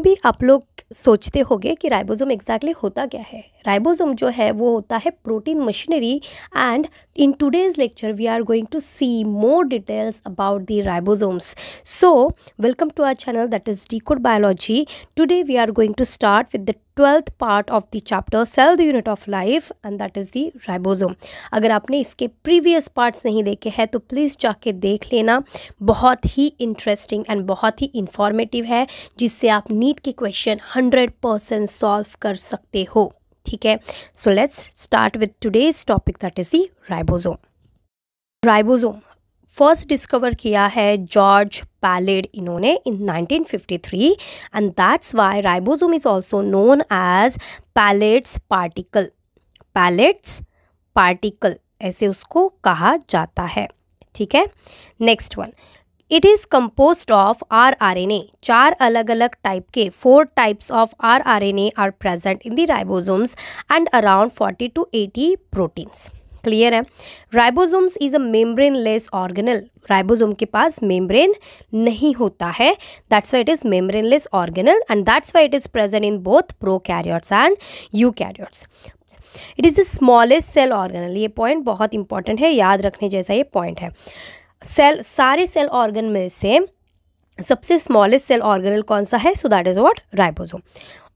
में भी आप लोग सोचते होंगे कि राइबोसोम एग्जैक्टली exactly होता क्या है राइबोसोम जो है वो होता है protein machinery and in today's lecture we are going to see more details about the ribosomes so welcome to our channel that is decode biology today we are going to start with the twelfth part of the chapter cell the unit of life and that is the ribosome अगर आपने इसके previous parts नहीं देखे हैं तो please जाके देख लेना बहुत ही इंटरेस्टिंग एंड बहुत ही इंफॉर्मेटिव है जिससे आप नीट के क्वेश्चन हंड्रेड परसेंट सॉल्व कर सकते हो ठीक है so let's start with today's topic that is the ribosome ribosome first discover किया है जॉर्ज पैलेड इन्होंने in 1953 and that's why ribosome is also known as Palade's particle Palade's particle ऐसे उसको कहा जाता है ठीक है next one it is compose of R R N A चार अलग अलग टाइप के four types of R R N A are present in the ribosomes and around forty two eighty proteins clear है ribosomes is a membrane less organelle ribosome के पास membrane नहीं होता है that's why it is membrane less organelle and that's why it is present in both prokaryotes and eukaryotes it is the smallest cell organelle ये point बहुत important है याद रखने जैसा ये पॉइंट है सेल सारे सेल ऑर्गन में से सबसे स्मॉलेस्ट सेल ऑर्गेनल कौन सा है so that is what ribosome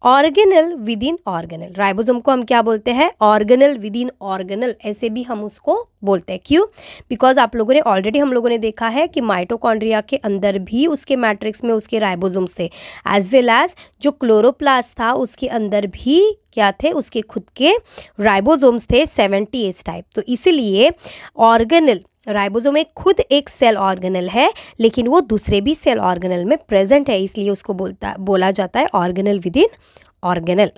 organelle within organelle ribosome को हम क्या बोलते हैं ऑर्गेनल विद इन ऑर्गेनल ऐसे भी हम उसको बोलते हैं क्यों बिकॉज आप लोगों ने ऑलरेडी हम लोगों ने देखा है कि माइटोकॉन्ड्रिया के अंदर भी उसके मैट्रिक्स में उसके राइबोसोम्स थे एज वेल एज जो क्लोरोप्लास था उसके अंदर भी क्या थे उसके खुद के राइबोसोम्स थे सेवेंटी एस टाइप तो इसीलिए ऑर्गेनल राइबोसोम एक खुद एक सेल ऑर्गेनल है लेकिन वो दूसरे भी सेल ऑर्गेनल में प्रेजेंट है इसलिए उसको बोलता बोला जाता है ऑर्गेनल विद इन ऑर्गेनल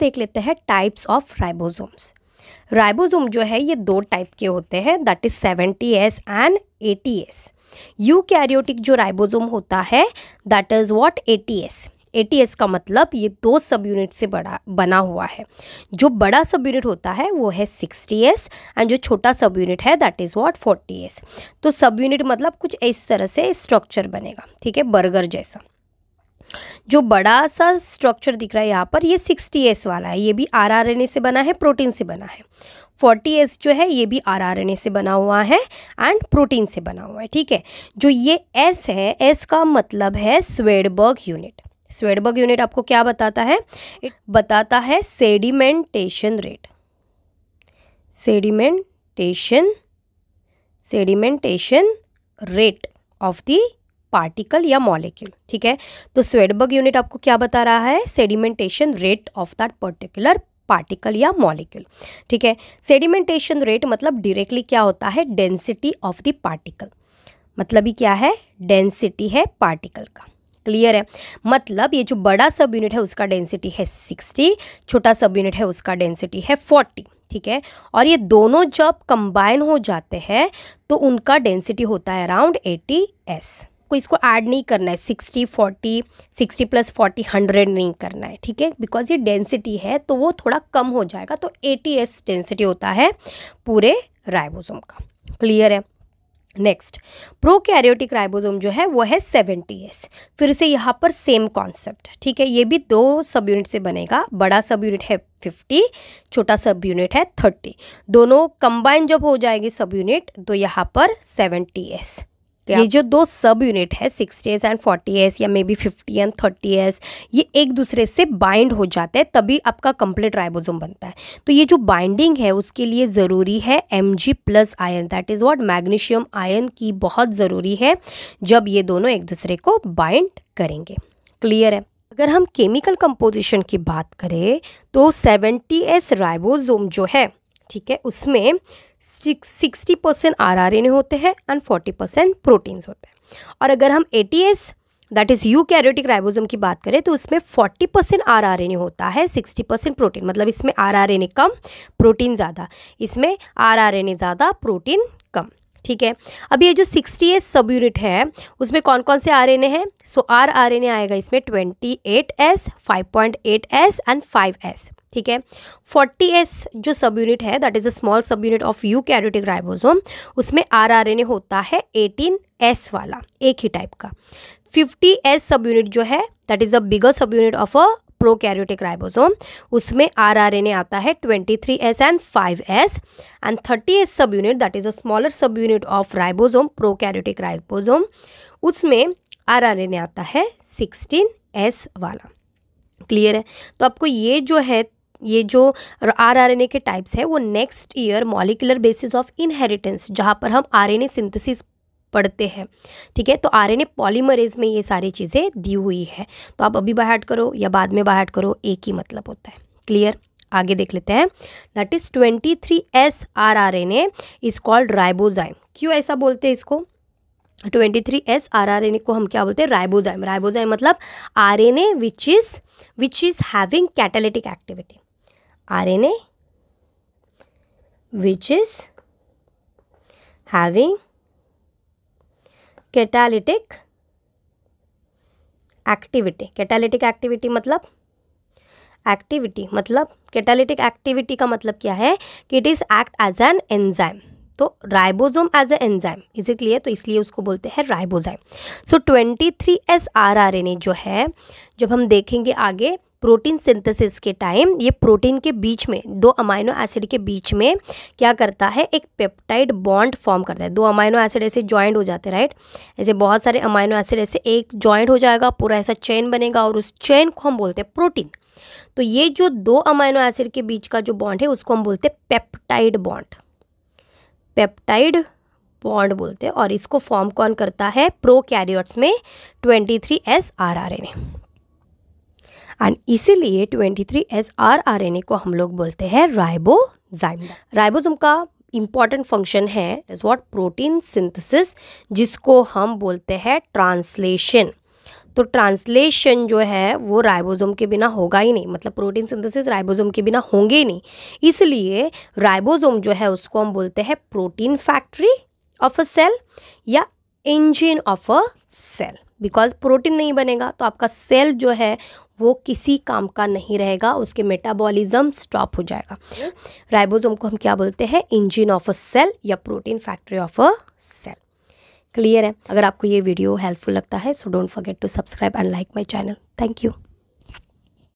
देख लेते हैं टाइप्स ऑफ राइबोसोम्स राइबोसोम जो है ये दो टाइप के होते हैं that is seventy S and eighty S eukaryotic जो राइबोसोम होता है that is what eighty S eighty S का मतलब ये दो सब यूनिट से बड़ा बना हुआ है जो बड़ा सब यूनिट होता है वो है सिक्सटी एस एंड जो छोटा सब यूनिट है that is what forty S तो सब यूनिट मतलब कुछ इस तरह से स्ट्रक्चर बनेगा ठीक है बर्गर जैसा जो बड़ा सा स्ट्रक्चर दिख रहा है यहाँ पर ये सिक्सटी एस वाला है ये भी आर से बना है प्रोटीन से बना है फोर्टी एस जो है ये भी आर से बना हुआ है एंड प्रोटीन से बना हुआ है ठीक है जो ये एस है एस का मतलब है स्वेडबर्ग यूनिट स्वेडबर्ग यूनिट आपको क्या बताता है इट बताता है sedimentation rate sedimentation sedimentation rate of the particle या मॉलिक्यूल ठीक है तो स्वेडबर्ग यूनिट आपको क्या बता रहा है sedimentation rate of that particular particle या मॉलिक्यूल ठीक है सेडिमेंटेशन रेट मतलब डायरेक्टली क्या होता है डेंसिटी ऑफ द पार्टिकल मतलब ही क्या है डेंसिटी है पार्टिकल का क्लियर है मतलब ये जो बड़ा सब यूनिट है उसका डेंसिटी है सिक्सटी छोटा सब यूनिट है उसका डेंसिटी है फोर्टी ठीक है और ये दोनों जब कंबाइन हो जाते हैं तो उनका डेंसिटी होता है अराउंड एटी एस आपको इसको ऐड नहीं करना है sixty forty sixty plus forty hundred नहीं करना है ठीक है बिकॉज ये डेंसिटी है तो वो थोड़ा कम हो जाएगा तो एटी एस डेंसिटी होता है पूरे राइबोसोम का क्लियर है नेक्स्ट प्रो कैरियोटिक राइबोसोम जो है वो है सेवेंटी एस फिर से यहाँ पर सेम कॉन्सेप्ट ठीक है ये भी दो सब यूनिट से बनेगा बड़ा सब यूनिट है फिफ्टी छोटा सब यूनिट है थर्टी दोनों कंबाइन जब हो जाएगी सब यूनिट तो यहाँ पर सेवेंटी एस तो ये जो दो सब यूनिट है sixty S and forty S या maybe fifty and thirty S ये एक दूसरे से बाइंड हो जाते हैं तभी आपका कंप्लीट राइबोसोम बनता है तो ये जो बाइंडिंग है उसके लिए ज़रूरी है M G plus ion that is what magnesium ion की बहुत ज़रूरी है जब ये दोनों एक दूसरे को बाइंड करेंगे क्लियर है अगर हम केमिकल कंपोजिशन की बात करें तो सेवेंटी एस राइबोसोम जो है ठीक है उसमें sixty percent R R N A होते हैं एंड फोर्टी परसेंट प्रोटीन्स होते हैं और अगर हम eighty S that is eukaryotic ribosome की बात करें तो उसमें forty percent R R N A होता है सिक्सटी परसेंट प्रोटीन मतलब इसमें आर आर एन ए कम प्रोटीन ज़्यादा इसमें आर आर एन ए ज़्यादा प्रोटीन कम ठीक है अब ये जो सिक्सटी एस सब यूनिट है उसमें कौन कौन से आर एन ए हैं so R R N A आएगा इसमें twenty eight S five point eight S and five S ठीक है 40s जो सब यूनिट है that is a small subunit of eukaryotic ribosome उसमें rRNA होता है 18s वाला एक ही टाइप का 50s सब यूनिट जो है that is a bigger subunit of a prokaryotic ribosome उसमें आरआरएनए आता है 23s and 5s and 30s subunit that is a smaller subunit of ribosome prokaryotic ribosome उसमें ए आता है S वाला clear है तो आपको ये जो है ये जो आर आर एन ए के टाइप्स है वो next year molecular basis of inheritance जहाँ पर हम आर एन ए सिंथेसिस पढ़ते हैं ठीक है तो आर एन ए पॉलीमरेज में ये सारी चीज़ें दी हुई है तो आप अभी बाय करो या बाद में बाय करो एक ही मतलब होता है क्लियर आगे देख लेते हैं that is twenty three S R R N A is called ribozyme क्यों ऐसा बोलते हैं इसको twenty three S R R N A को हम क्या बोलते हैं राइबोजाइम राइबोजाइम मतलब R N A which is which is having catalytic activity R RNA which is having catalytic activity catalytic activity मतलब एक्टिविटी मतलब कैटालिटिक एक्टिविटी का मतलब क्या है कि it is act as an enzyme तो राइबोजोम एज ए एंजाइम इसी it clear तो इसलिए उसको बोलते हैं ribozyme so twenty three S R R N A जो है जब हम देखेंगे आगे प्रोटीन सिंथेसिस के टाइम ये प्रोटीन के बीच में दो अमाइनो एसिड के बीच में क्या करता है एक पेप्टाइड बॉन्ड फॉर्म करता है दो अमाइनो एसिड ऐसे ज्वाइंट हो जाते हैं राइट ऐसे बहुत सारे अमाइनो एसिड ऐसे एक ज्वाइंट हो जाएगा पूरा ऐसा चेन बनेगा और उस चेन को हम बोलते हैं प्रोटीन तो ये जो दो अमाइनो एसिड के बीच का जो बॉन्ड है उसको हम बोलते हैं पेप्टाइड बॉन्ड पेप्टाइड बॉन्ड बोलते हैं और इसको फॉर्म कौन करता है प्रो में twenty three S R R N and इसीलिए three S R R N A को हम लोग बोलते हैं राइबोजाइम राइबोजोम का इम्पॉर्टेंट फंक्शन है इज वॉट प्रोटीन सिंथेसिस जिसको हम बोलते हैं ट्रांसलेशन तो ट्रांसलेशन जो है वो राइबोसोम के बिना होगा ही नहीं मतलब प्रोटीन सिंथेसिस राइबोसोम के बिना होंगे ही नहीं इसलिए राइबोसोम जो है उसको हम बोलते हैं protein factory of a cell या engine of a cell because protein नहीं बनेगा तो आपका सेल जो है वो किसी काम का नहीं रहेगा उसके मेटाबॉलिज्म स्टॉप हो जाएगा राइबोसोम को हम क्या बोलते हैं इंजिन ऑफ अ सेल या protein factory of a cell clear है अगर आपको ये वीडियो हेल्पफुल लगता है so don't forget to subscribe and like my channel thank you